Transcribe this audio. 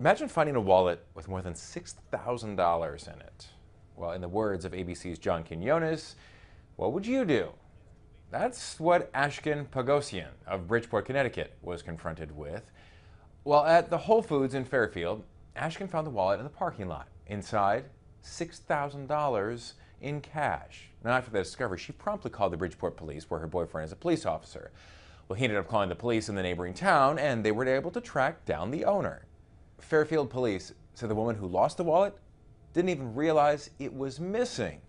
Imagine finding a wallet with more than $6,000 in it. Well, in the words of ABC's John Quinones, what would you do? That's what Ashkin Pagosian of Bridgeport, Connecticut was confronted with. Well, at the Whole Foods in Fairfield, Ashkin found the wallet in the parking lot. Inside, $6,000 in cash. Now, after the discovery, she promptly called the Bridgeport police, where her boyfriend is a police officer. Well, he ended up calling the police in the neighboring town, and they were able to track down the owner. Fairfield police said the woman who lost the wallet didn't even realize it was missing.